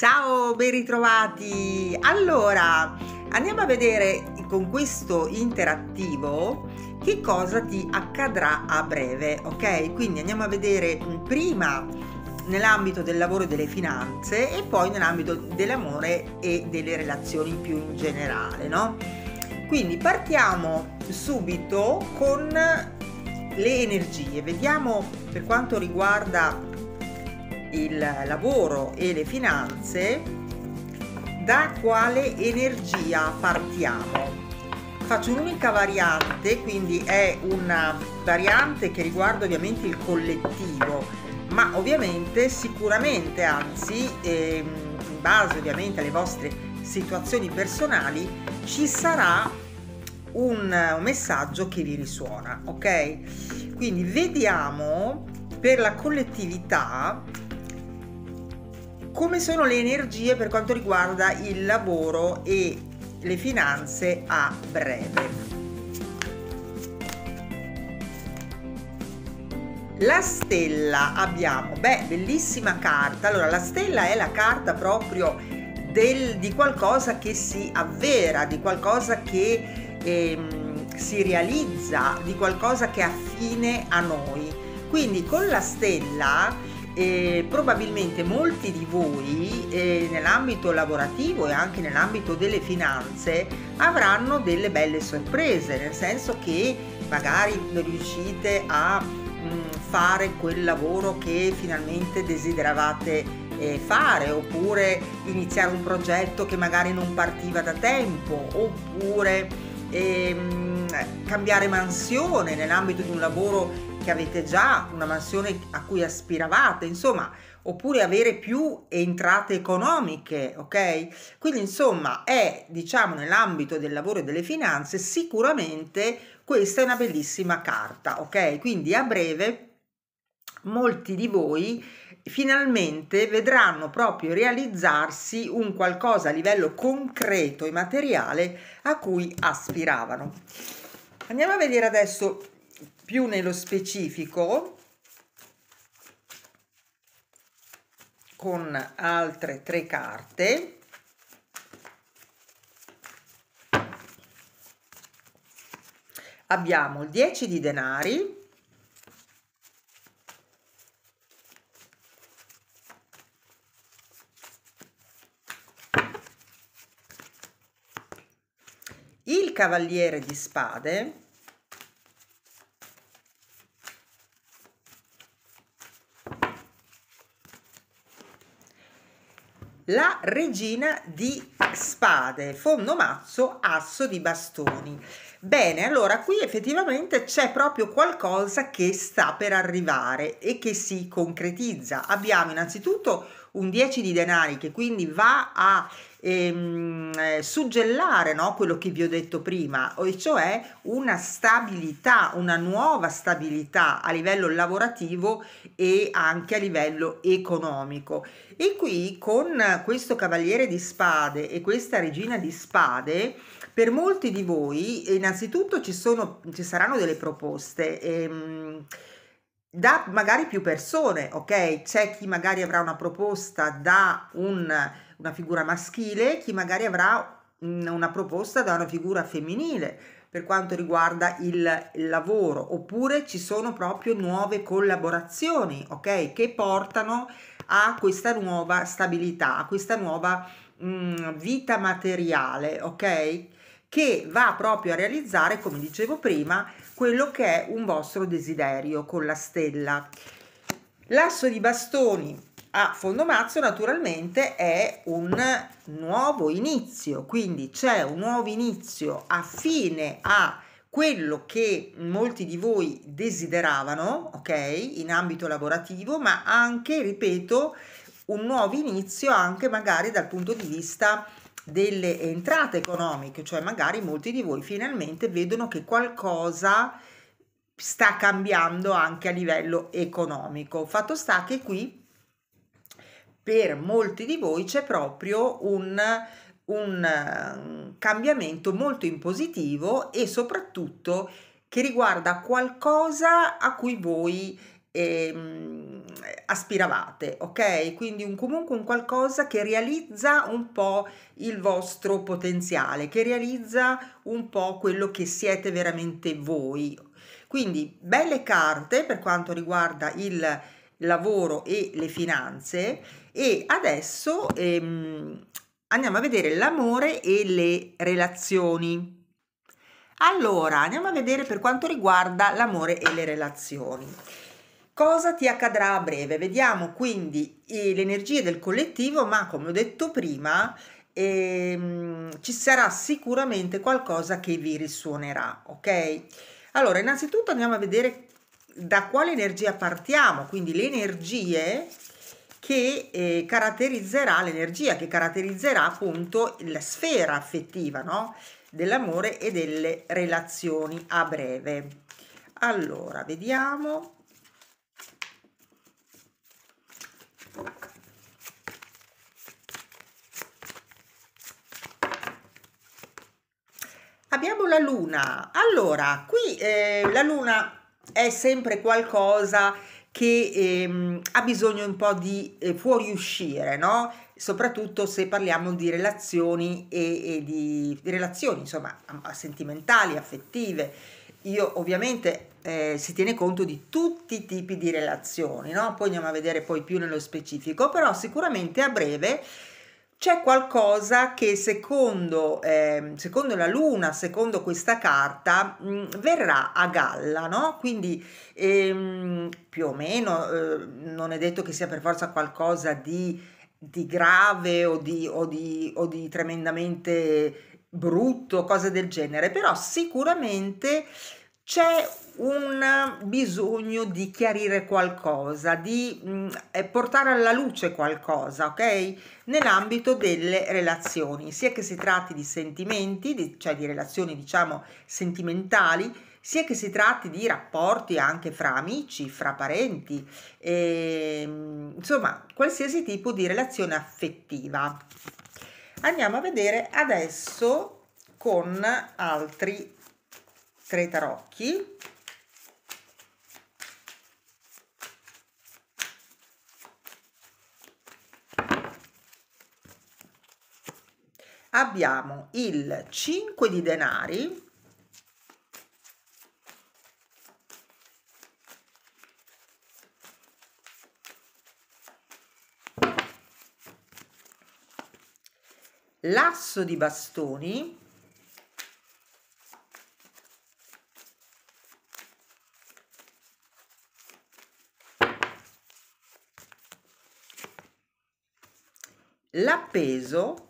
Ciao, ben ritrovati! Allora, andiamo a vedere con questo interattivo che cosa ti accadrà a breve, ok? Quindi andiamo a vedere prima nell'ambito del lavoro e delle finanze e poi nell'ambito dell'amore e delle relazioni più in generale, no? Quindi partiamo subito con le energie, vediamo per quanto riguarda il lavoro e le finanze, da quale energia partiamo? Faccio un'unica variante, quindi è una variante che riguarda ovviamente il collettivo, ma ovviamente sicuramente, anzi, ehm, in base ovviamente alle vostre situazioni personali, ci sarà un messaggio che vi risuona, ok? Quindi vediamo per la collettività come sono le energie per quanto riguarda il lavoro e le finanze a breve. La stella abbiamo, beh, bellissima carta. Allora, la stella è la carta proprio del, di qualcosa che si avvera, di qualcosa che ehm, si realizza, di qualcosa che è affine a noi. Quindi con la stella eh, probabilmente molti di voi eh, nell'ambito lavorativo e anche nell'ambito delle finanze avranno delle belle sorprese, nel senso che magari riuscite a mh, mm, fare quel lavoro che finalmente desideravate eh, fare oppure iniziare un progetto che magari non partiva da tempo oppure ehm, cambiare mansione nell'ambito di un lavoro se avete già una mansione a cui aspiravate, insomma, oppure avere più entrate economiche, ok? Quindi insomma è, diciamo, nell'ambito del lavoro e delle finanze sicuramente questa è una bellissima carta, ok? Quindi a breve molti di voi finalmente vedranno proprio realizzarsi un qualcosa a livello concreto e materiale a cui aspiravano. Andiamo a vedere adesso più nello specifico con altre tre carte abbiamo 10 di denari il cavaliere di spade la regina di spade, fondo mazzo, asso di bastoni. Bene, allora qui effettivamente c'è proprio qualcosa che sta per arrivare e che si concretizza. Abbiamo innanzitutto un 10 di denari che quindi va a ehm, eh, suggellare no, quello che vi ho detto prima, e cioè una stabilità, una nuova stabilità a livello lavorativo e anche a livello economico. E qui con questo cavaliere di spade e questa regina di spade, per molti di voi innanzitutto ci, sono, ci saranno delle proposte. Ehm, da magari più persone, ok? C'è chi magari avrà una proposta da un, una figura maschile, chi magari avrà una proposta da una figura femminile per quanto riguarda il, il lavoro, oppure ci sono proprio nuove collaborazioni, ok? Che portano a questa nuova stabilità, a questa nuova mh, mm, vita materiale, ok? Che va proprio a realizzare, come dicevo prima, quello che è un vostro desiderio con la stella. L'asso di bastoni a fondo mazzo naturalmente è un nuovo inizio, quindi c'è un nuovo inizio affine a quello che molti di voi desideravano, ok, in ambito lavorativo, ma anche, ripeto, un nuovo inizio anche magari dal punto di vista delle entrate economiche, cioè magari molti di voi finalmente vedono che qualcosa sta cambiando anche a livello economico. Fatto sta che qui per molti di voi c'è proprio un, un eh, cambiamento molto in positivo e soprattutto che riguarda qualcosa a cui voi eh, aspiravate, ok? Quindi un, comunque un qualcosa che realizza un po' il vostro potenziale, che realizza un po' quello che siete veramente voi. Quindi belle carte per quanto riguarda il lavoro e le finanze e adesso ehm, andiamo a vedere l'amore e le relazioni. Allora, andiamo a vedere per quanto riguarda l'amore e le relazioni. Cosa ti accadrà a breve? Vediamo quindi le energie del collettivo, ma come ho detto prima, ehm, ci sarà sicuramente qualcosa che vi risuonerà, ok? Allora, innanzitutto andiamo a vedere da quale energia partiamo, quindi le energie che eh, caratterizzerà l'energia, che caratterizzerà appunto la sfera affettiva, no? Dell'amore e delle relazioni a breve. Allora, vediamo Abbiamo la luna. Allora, qui eh, la luna è sempre qualcosa che ehm, ha bisogno un po' di eh, fuoriuscire, no? Soprattutto se parliamo di relazioni e, e di, di, relazioni, insomma, sentimentali, affettive. Io ovviamente eh, si tiene conto di tutti i tipi di relazioni, no? poi andiamo a vedere poi più nello specifico, però sicuramente a breve c'è qualcosa che secondo, eh, secondo, la Luna, secondo questa carta, mh, mm, verrà a galla, no? Quindi ehm, più o meno eh, non è detto che sia per forza qualcosa di, di grave o di, o, di, o di, tremendamente brutto, cose del genere, però sicuramente c'è un bisogno di chiarire qualcosa, di mh, mm, eh, portare alla luce qualcosa, ok? Nell'ambito delle relazioni, sia che si tratti di sentimenti, di, cioè di relazioni diciamo sentimentali, sia che si tratti di rapporti anche fra amici, fra parenti, e, ehm, insomma qualsiasi tipo di relazione affettiva. Andiamo a vedere adesso con altri tre tarocchi abbiamo il 5 di denari l'asso di bastoni l'appeso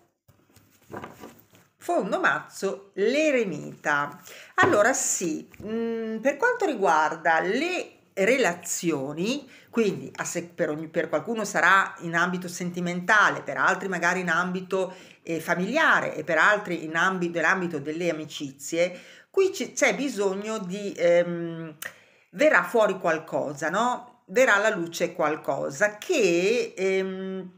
Fondo mazzo l'eremita. Allora sì, mh, mm, per quanto riguarda le relazioni, quindi per, ogni, per, qualcuno sarà in ambito sentimentale, per altri magari in ambito eh, familiare e per altri in ambito, nell'ambito delle amicizie, qui c- c'è bisogno di... Ehm, verrà fuori qualcosa, no? Verrà alla luce qualcosa che... Ehm,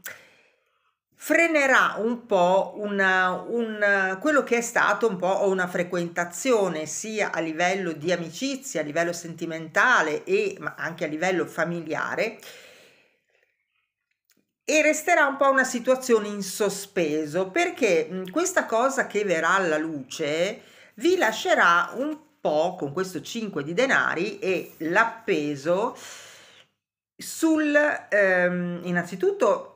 frenerà un po' una, un, quello che è stato un po' una frequentazione sia a livello di amicizia, a livello sentimentale e ma anche a livello familiare e resterà un po' una situazione in sospeso perché questa cosa che verrà alla luce vi lascerà un po' con questo 5 di denari e l'appeso sul ehm, innanzitutto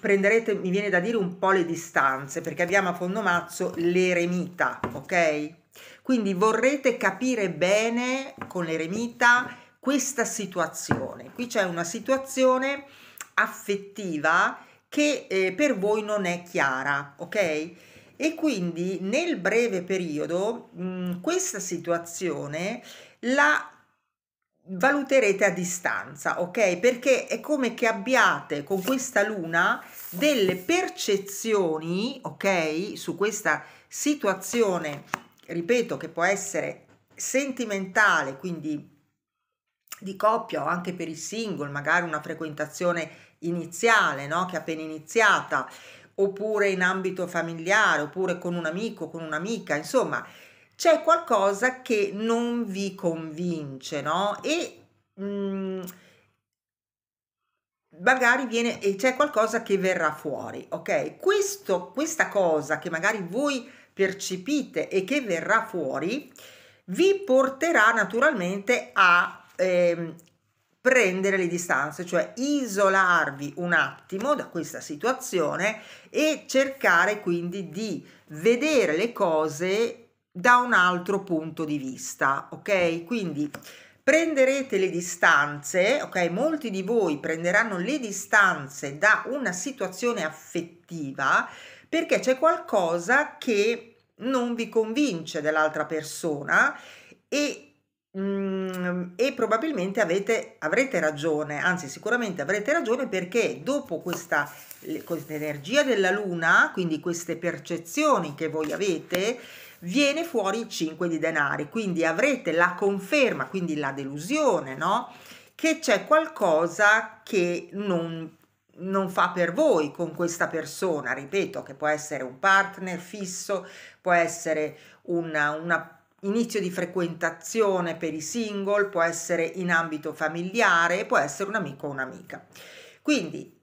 prenderete, mi viene da dire, un po' le distanze, perché abbiamo a fondo mazzo l'eremita, ok? Quindi vorrete capire bene con l'eremita questa situazione. Qui c'è una situazione affettiva che eh, per voi non è chiara, ok? E quindi nel breve periodo mh, mm, questa situazione la valuterete a distanza, ok? Perché è come che abbiate con questa luna delle percezioni, ok? Su questa situazione, ripeto, che può essere sentimentale, quindi di coppia o anche per i single, magari una frequentazione iniziale, no? Che è appena iniziata, oppure in ambito familiare, oppure con un amico, con un'amica, insomma, c'è qualcosa che non vi convince, no? E mh, mm, magari viene e c'è qualcosa che verrà fuori, ok? Questo, questa cosa che magari voi percepite e che verrà fuori vi porterà naturalmente a ehm, prendere le distanze, cioè isolarvi un attimo da questa situazione e cercare quindi di vedere le cose da un altro punto di vista, ok? Quindi prenderete le distanze, ok? Molti di voi prenderanno le distanze da una situazione affettiva perché c'è qualcosa che non vi convince dell'altra persona e, mm, e probabilmente avete, avrete ragione, anzi sicuramente avrete ragione perché dopo questa, questa energia della luna, quindi queste percezioni che voi avete, viene fuori il 5 di denari, quindi avrete la conferma, quindi la delusione, no? Che c'è qualcosa che non non fa per voi con questa persona, ripeto, che può essere un partner fisso, può essere un inizio di frequentazione per i single, può essere in ambito familiare, può essere un amico o un'amica. Quindi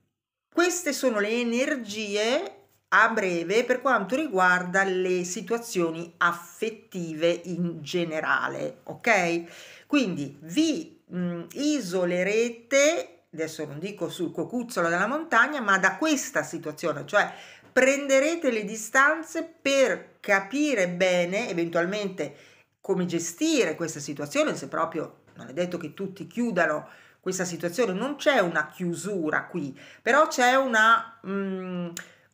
queste sono le energie a breve per quanto riguarda le situazioni affettive in generale, ok? Quindi vi mh, isolerete, adesso non dico sul cocuzzolo della montagna, ma da questa situazione, cioè prenderete le distanze per capire bene eventualmente come gestire questa situazione, se proprio non è detto che tutti chiudano questa situazione, non c'è una chiusura qui, però c'è una... Mh,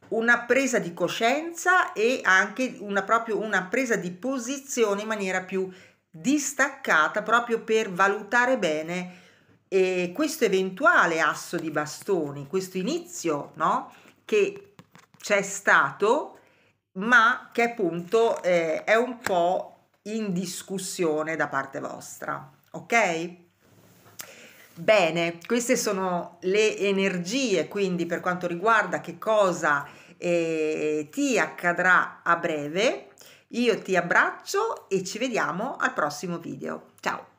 una presa di coscienza e anche una, proprio una presa di posizione in maniera più distaccata proprio per valutare bene eh, questo eventuale asso di bastoni, questo inizio no? che c'è stato ma che appunto eh, è un po' in discussione da parte vostra, ok? Bene, queste sono le energie, quindi per quanto riguarda che cosa eh, ti accadrà a breve, io ti abbraccio e ci vediamo al prossimo video. Ciao!